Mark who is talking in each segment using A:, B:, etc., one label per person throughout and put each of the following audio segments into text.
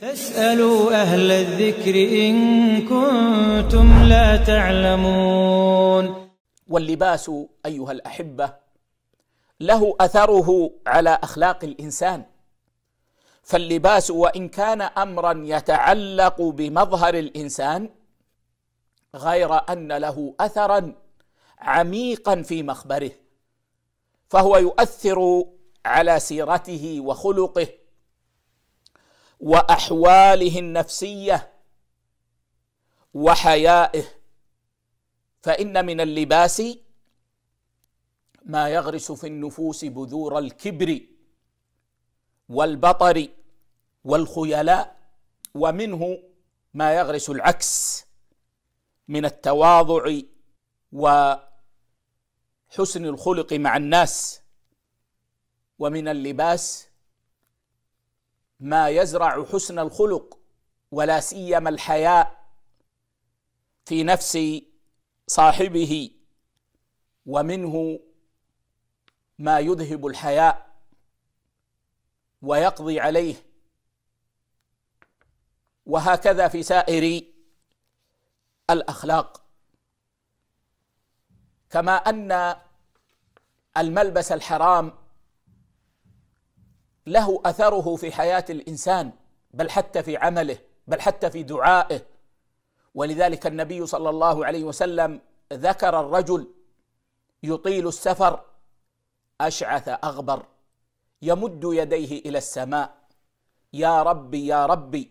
A: فاسألوا أهل الذكر إن كنتم لا تعلمون واللباس أيها الأحبة له أثره على أخلاق الإنسان فاللباس وإن كان أمرا يتعلق بمظهر الإنسان غير أن له أثرا عميقا في مخبره فهو يؤثر على سيرته وخلقه واحواله النفسيه وحيائه فان من اللباس ما يغرس في النفوس بذور الكبر والبطر والخيلاء ومنه ما يغرس العكس من التواضع وحسن الخلق مع الناس ومن اللباس ما يزرع حسن الخلق ولا سيما الحياء في نفس صاحبه ومنه ما يذهب الحياء ويقضي عليه وهكذا في سائر الاخلاق كما ان الملبس الحرام له اثره في حياه الانسان بل حتى في عمله بل حتى في دعائه ولذلك النبي صلى الله عليه وسلم ذكر الرجل يطيل السفر اشعث اغبر يمد يديه الى السماء يا ربي يا ربي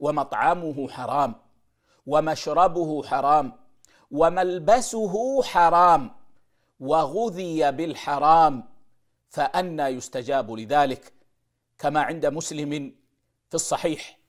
A: ومطعمه حرام ومشربه حرام وملبسه حرام وغذي بالحرام فأنى يستجاب لذلك كما عند مسلم في الصحيح